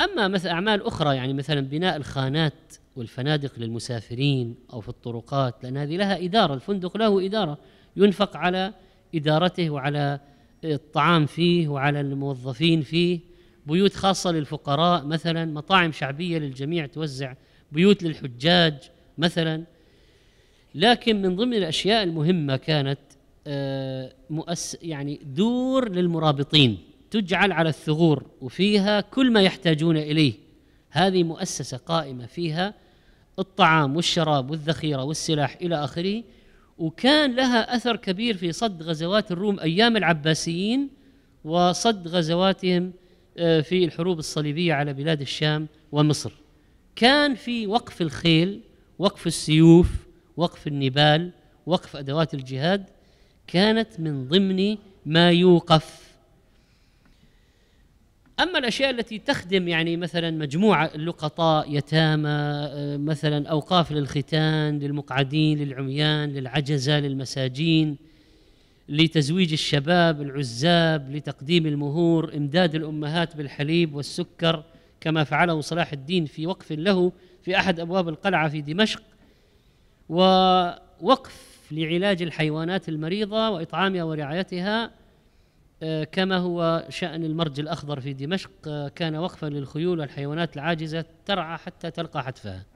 اما مثل اعمال اخرى يعني مثلا بناء الخانات والفنادق للمسافرين او في الطرقات لان هذه لها اداره الفندق له اداره ينفق على ادارته وعلى الطعام فيه وعلى الموظفين فيه بيوت خاصه للفقراء مثلا مطاعم شعبيه للجميع توزع بيوت للحجاج مثلا لكن من ضمن الاشياء المهمه كانت آه، مؤس يعني دور للمرابطين تجعل على الثغور وفيها كل ما يحتاجون اليه هذه مؤسسه قائمه فيها الطعام والشراب والذخيره والسلاح الى اخره وكان لها اثر كبير في صد غزوات الروم ايام العباسيين وصد غزواتهم آه، في الحروب الصليبيه على بلاد الشام ومصر. كان في وقف الخيل، وقف السيوف، وقف النبال، وقف ادوات الجهاد كانت من ضمن ما يوقف اما الاشياء التي تخدم يعني مثلا مجموعه اللقطاء يتامى آه، مثلا اوقاف للختان للمقعدين للعميان للعجزه للمساجين لتزويج الشباب العزاب لتقديم المهور امداد الامهات بالحليب والسكر كما فعله صلاح الدين في وقف له في احد ابواب القلعه في دمشق ووقف لعلاج الحيوانات المريضه واطعامها ورعايتها آه، كما هو شأن المرج الأخضر في دمشق آه، كان وقفا للخيول والحيوانات العاجزة ترعى حتى تلقى حتفها